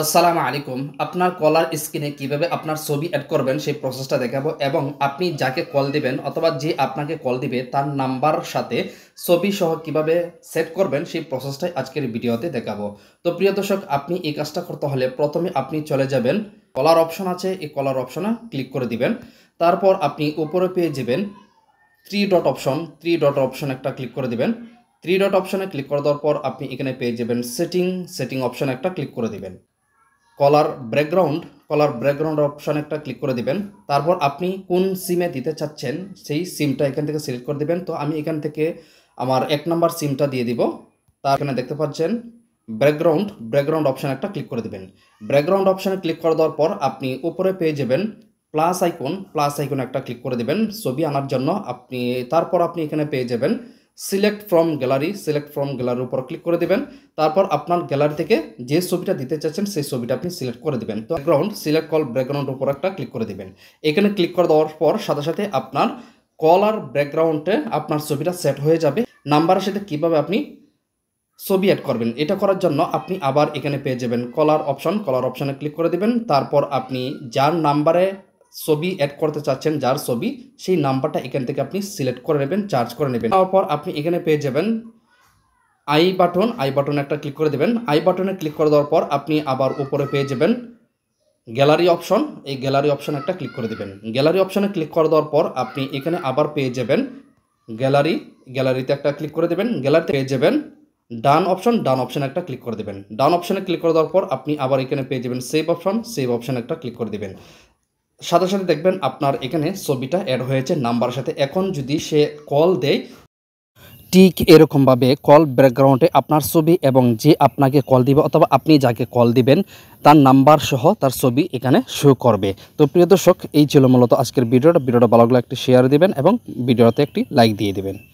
আসসালামু আলাইকুম আপনার কলার স্ক্রিনে কিভাবে আপনার ছবি অ্যাড করবেন সেই প্রসেসটা দেখাবো এবং আপনি যাকে কল দিবেন অথবা যে আপনাকে কল দিবে তার নাম্বার সাথে ছবি সহ কিভাবে সেট করবেন সেই প্রসেসটাই আজকের ভিডিওতে দেখাবো তো প্রিয় দর্শক আপনি এই কাজটা করতে হলে প্রথমে আপনি চলে যাবেন কলার অপশন আছে এই কলার অপশনে ক্লিক করে দিবেন তারপর আপনি উপরে পেয়ে যাবেন three dot option three dot option একটা ক্লিক করে দিবেন থ্রি ডট অপশনে ক্লিক করে দেওয়ার পর আপনি এখানে পেয়ে যাবেন সেটিং সেটিং অপশন একটা ক্লিক করে দিবেন colour background colour background option একটা ক্লিক করে দিবেন তারপর আপনি কোন সিমে দিতে চাচ্ছেন সেই সিমটা এখান থেকে সিলেক্ট করে দিবেন তো আমি এখান থেকে আমার এক নম্বর সিমটা দিয়ে দিব তার এখানে দেখতে পাচ্ছেন ব্যাকগ্রাউন্ড ব্যাকগ্রাউন্ড অপশান একটা ক্লিক করে দেবেন ব্যাকগ্রাউন্ড অপশানে ক্লিক করে দেওয়ার পর আপনি উপরে পেয়ে যাবেন প্লাস আইকন প্লাস আইকন একটা ক্লিক করে দেবেন ছবি আনার জন্য আপনি তারপর আপনি এখানে পেয়ে যাবেন select from gallery select from গ্যালারির উপর ক্লিক করে দেবেন তারপর আপনার গ্যালারি থেকে যে ছবিটা দিতে চাচ্ছেন সেই ছবিটা আপনি সিলেক্ট করে দেবেন তো ব্যাকগ্রাউন্ড সিলেক্ট কল ব্যাকগ্রাউন্ড উপর একটা ক্লিক করে দেবেন এখানে ক্লিক করে দেওয়ার পর সাথে সাথে আপনার কল আর ব্যাকগ্রাউন্ডে আপনার ছবিটা সেট হয়ে যাবে নাম্বারের সাথে কীভাবে আপনি ছবি অ্যাড করবেন এটা করার জন্য আপনি আবার এখানে পেয়ে যাবেন কলার অপশন কলার অপশানে ক্লিক করে দেবেন তারপর আপনি যার নাম্বারে ছবি অ্যাড করতে চাচ্ছেন যার ছবি সেই নাম্বারটা এখান থেকে আপনি সিলেক্ট করে নেবেন চার্জ করে নেবেন তারপর আপনি এখানে পেয়ে যাবেন আই বাটন আই বাটনে একটা ক্লিক করে দেবেন আই বাটনে ক্লিক করে দেওয়ার পর আপনি আবার উপরে পেয়ে যাবেন গ্যালারি অপশন এই গ্যালারি অপশন একটা ক্লিক করে দেবেন গ্যালারি অপশনে ক্লিক করে দেওয়ার পর আপনি এখানে আবার পেয়ে যাবেন গ্যালারি গ্যালারিতে একটা ক্লিক করে দেবেন গ্যালারিতে পেয়ে যাবেন ডান অপশন ডান অপশন একটা ক্লিক করে দেবেন ডান অপশনে ক্লিক করে দেওয়ার পর আপনি আবার এখানে পেয়ে যাবেন সেভ অপশন সেভ অপশন একটা ক্লিক করে দেবেন সাথে সাথে দেখবেন আপনার এখানে ছবিটা অ্যাড হয়েছে নাম্বারের সাথে এখন যদি সে কল দেয় ঠিক এরকমভাবে কল ব্যাকগ্রাউন্ডে আপনার ছবি এবং যে আপনাকে কল দিবে অথবা আপনি যাকে কল দিবেন তার নাম্বার সহ তার ছবি এখানে শো করবে তো প্রিয় দর্শক এই ছিল মূলত আজকের ভিডিওটা ভিডিওটা ভালো লাগলে একটি শেয়ার দিবেন এবং ভিডিওতে একটি লাইক দিয়ে দিবেন